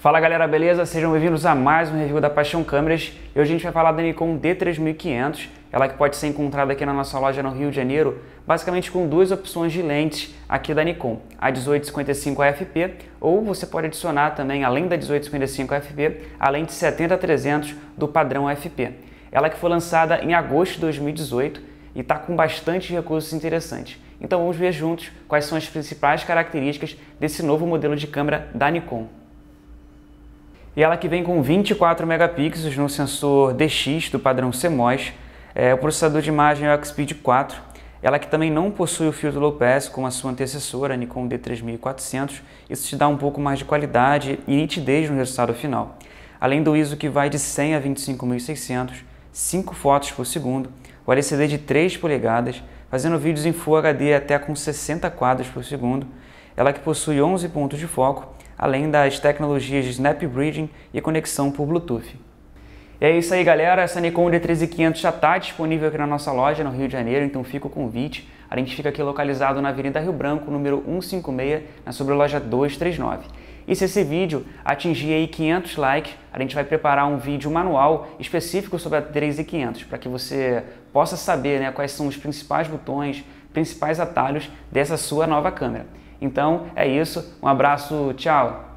Fala galera, beleza? Sejam bem-vindos a mais um review da Paixão Câmeras. E hoje a gente vai falar da Nikon D3500, ela que pode ser encontrada aqui na nossa loja no Rio de Janeiro, basicamente com duas opções de lentes aqui da Nikon, a 1855 AFP, ou você pode adicionar também, além da 1855 AFP, a lente 70-300 do padrão AFP. Ela que foi lançada em agosto de 2018 e está com bastante recursos interessantes. Então vamos ver juntos quais são as principais características desse novo modelo de câmera da Nikon. E ela que vem com 24 megapixels no sensor DX do padrão CMOS, é, o processador de imagem é o Xpeed 4, ela que também não possui o filtro low pass como a sua antecessora, a Nikon D3400, isso te dá um pouco mais de qualidade e nitidez no resultado final. Além do ISO que vai de 100 a 25.600, 5 fotos por segundo, o LCD de 3 polegadas, fazendo vídeos em Full HD até com 60 quadros por segundo, ela que possui 11 pontos de foco além das tecnologias de Snap Bridging e conexão por Bluetooth. E é isso aí, galera. Essa Nikon d 3500 já está disponível aqui na nossa loja no Rio de Janeiro, então fica o convite. A gente fica aqui localizado na Avenida Rio Branco, número 156, na sobreloja 239. E se esse vídeo atingir aí 500 likes, a gente vai preparar um vídeo manual específico sobre a 3500, para que você possa saber né, quais são os principais botões, principais atalhos dessa sua nova câmera. Então é isso, um abraço, tchau!